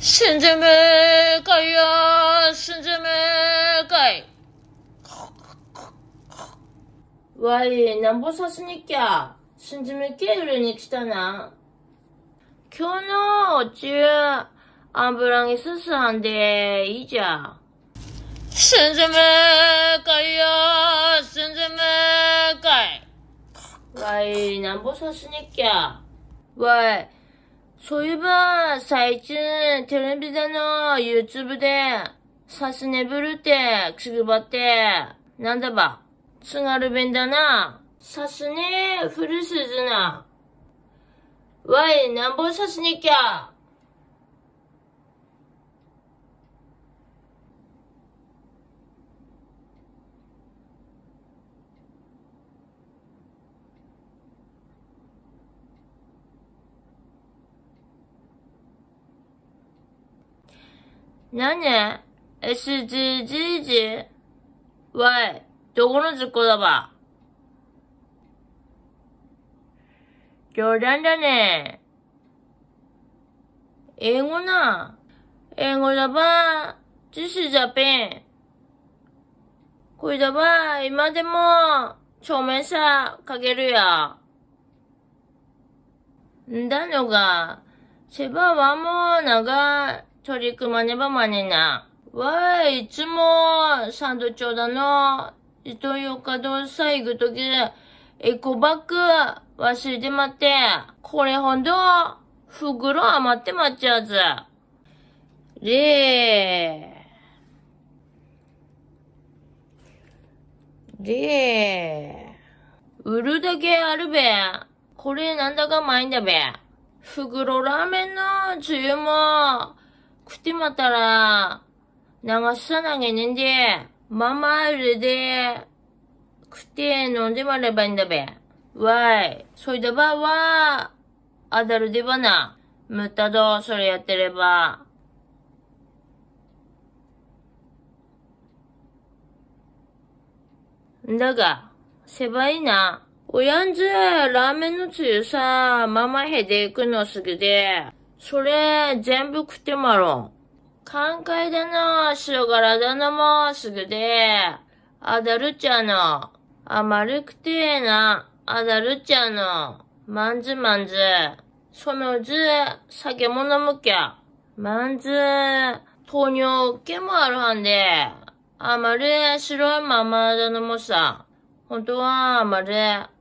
死んでめかいや死んでめかいわい、なんぼさしにきゃ、死んでめけ売りに来たな。今日のお中、あんぶらにすすはんでいいじゃ。死んでめかいや死んでめかい。わい、なんぼさしにきゃ。わい、そういえば、最近、テレビでの YouTube で、サスネブルって、くすぐばって、なんだば、つるべ弁だな。サスネ、古すずな。わい、なんぼサスにきゃ。何 ?SGGG? わい、どこの実行だば冗談だね。英語な。英語だば、知識じゃペン。これだば、今でも、証明さ、かけるや。んだのが、シェバはもう長取り組まねばまねな。わい、いつも、サンド町だの。イトヨカドーさ、行くとき、エコバッグ、忘れてまって。これほんと、袋余ってまっちゃうず。で、ー。ー。売るだけあるべ。これなんだかまいんだべ。袋ラーメンのつゆも、그때맞다 라. 나가수상하겠는 데, 마마이르 데. 그때언제말해 봐, 인다 베. 와 이, 소이다 봐, 와. 아다르데바 나. 묻다도소리야때레 바. だが、せばいな。おやんず、ラーメンのつゆさ、ママへで行くのすぐで。それ、全部食ってまろん。寛解だな、白柄だなも、すぐで。あだるちゃの。あ、丸くてえな。あだるちゃの。まんずまんず。そのず、酒も飲むきゃ。まんず、糖尿けもあるはんで。あ、まる、白いままだのもさ。ほんとは、る。